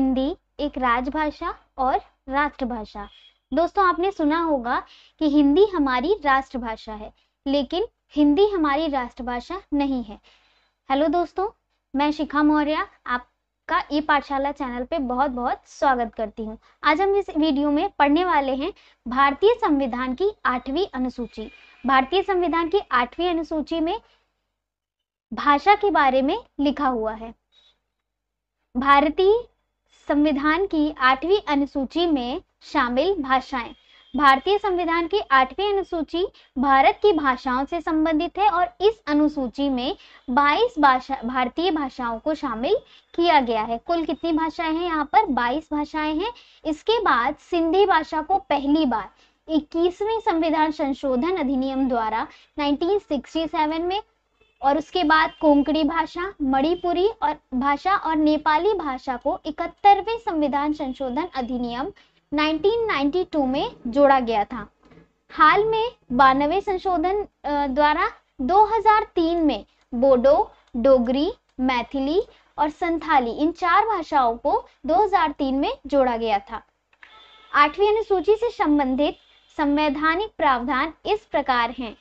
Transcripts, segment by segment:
हिंदी एक राजभाषा और राष्ट्रभाषा दोस्तों आपने सुना होगा कि हिंदी हमारी राष्ट्रभाषा है लेकिन हिंदी हमारी राष्ट्रभाषा नहीं है हेलो दोस्तों मैं शिखा मौर्य आपका ई पाठशाला चैनल पे बहुत बहुत स्वागत करती हूँ आज हम इस वीडियो में पढ़ने वाले हैं भारतीय संविधान की आठवीं अनुसूची भारतीय संविधान की आठवीं अनुसूची में भाषा के बारे में लिखा हुआ है भारतीय संविधान की आठवीं अनुसूची में शामिल भाषाएं भारतीय संविधान की आठवीं अनुसूची भारत की भाषाओं से संबंधित है और इस अनुसूची में 22 भाषा भारतीय भाषाओं को शामिल किया गया है कुल कितनी भाषाएं हैं यहाँ पर 22 भाषाएं हैं इसके बाद सिंधी भाषा को पहली बार 21वें संविधान संशोधन अधिनियम द्वारा 1967 में और उसके बाद कोंकणी भाषा मणिपुरी और भाषा और नेपाली भाषा को इकहत्तरवे संविधान संशोधन अधिनियम 1992 में जोड़ा गया था हाल में बानवे संशोधन द्वारा 2003 में बोडो डोगरी मैथिली और संथाली इन चार भाषाओं को 2003 में जोड़ा गया था आठवीं अनुसूची से संबंधित संवैधानिक प्रावधान इस प्रकार हैं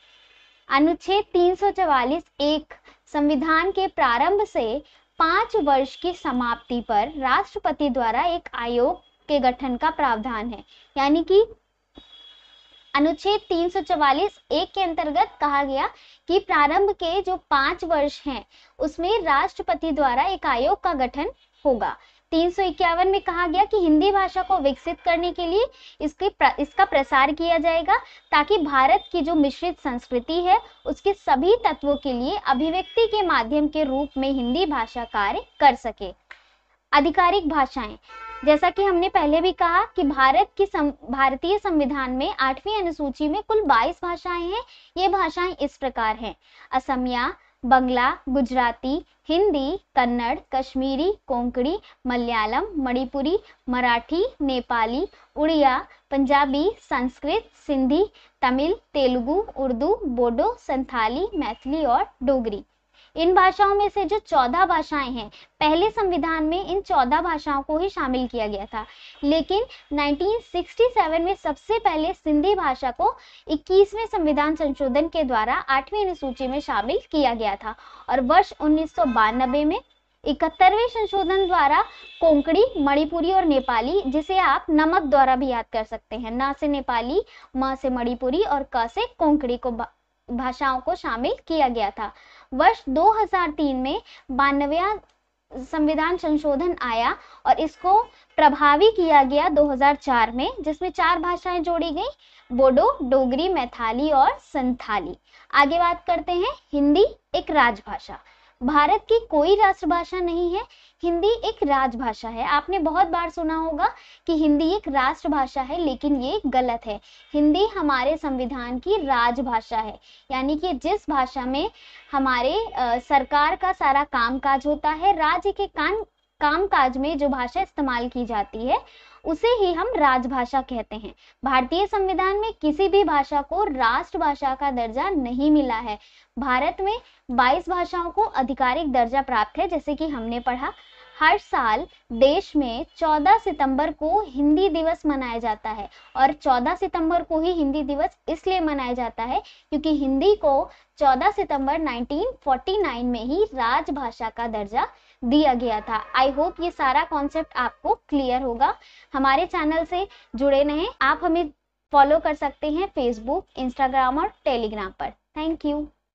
अनुच्छेद 344 एक संविधान के प्रारंभ से पांच वर्ष की समाप्ति पर राष्ट्रपति द्वारा एक आयोग के गठन का प्रावधान है यानी कि अनुच्छेद 344 एक के अंतर्गत कहा गया कि प्रारंभ के जो पांच वर्ष हैं उसमें राष्ट्रपति द्वारा एक आयोग का गठन होगा तीन में कहा गया कि हिंदी भाषा को विकसित करने के लिए इसकी प्र, इसका प्रसार किया जाएगा ताकि भारत की जो मिश्रित संस्कृति है उसके सभी तत्वों के लिए अभिव्यक्ति के माध्यम के रूप में हिंदी भाषा कार्य कर सके आधिकारिक भाषाएं जैसा कि हमने पहले भी कहा कि भारत की सम, भारतीय संविधान में आठवीं अनुसूची में कुल 22 भाषाएं हैं ये भाषाएं इस प्रकार हैं असमिया बंगला गुजराती हिंदी कन्नड़ कश्मीरी कोंकणी मलयालम मणिपुरी मराठी नेपाली उड़िया पंजाबी संस्कृत सिंधी तमिल तेलुगु उर्दू बोडो संथाली मैथिली और डोगरी इन भाषाओं में से जो चौदह भाषाएं हैं पहले संविधान में इन चौदह भाषाओं को ही शामिल किया गया था लेकिन 1967 में सबसे पहले सिंधी भाषा को 21वें संविधान संशोधन के द्वारा आठवीं अनुसूची में शामिल किया गया था और वर्ष उन्नीस में इकहत्तरवें संशोधन द्वारा कोंकणी मणिपुरी और नेपाली जिसे आप नमक द्वारा भी याद कर सकते हैं न से नेपाली म से मणिपुरी और क से कोंकणी को भाषाओं को शामिल किया गया था वर्ष 2003 में बानवे संविधान संशोधन आया और इसको प्रभावी किया गया 2004 में जिसमें चार भाषाएं जोड़ी गई बोडो डोगरी मैथाली और संथाली आगे बात करते हैं हिंदी एक राजभाषा भारत की कोई राष्ट्रभाषा नहीं है हिंदी एक राजभाषा है आपने बहुत बार सुना होगा कि हिंदी एक राष्ट्रभाषा है लेकिन ये गलत है हिंदी हमारे संविधान की राजभाषा है यानी कि जिस भाषा में हमारे आ, सरकार का सारा कामकाज होता है राज्य के कान कामकाज में जो भाषा इस्तेमाल की जाती है उसे ही हम राजभाषा कहते हैं भारतीय संविधान में किसी भी भाषा को राष्ट्रभाषा का दर्जा नहीं मिला है भारत में 22 भाषाओं को आधिकारिक दर्जा प्राप्त है जैसे कि हमने पढ़ा हर साल देश में 14 सितंबर को हिंदी दिवस मनाया जाता है और 14 सितंबर को ही हिंदी दिवस इसलिए मनाया जाता है क्योंकि हिंदी को 14 सितंबर 1949 में ही राजभाषा का दर्जा दिया गया था आई होप ये सारा कॉन्सेप्ट आपको क्लियर होगा हमारे चैनल से जुड़े रहे आप हमें फॉलो कर सकते हैं फेसबुक इंस्टाग्राम और टेलीग्राम पर थैंक यू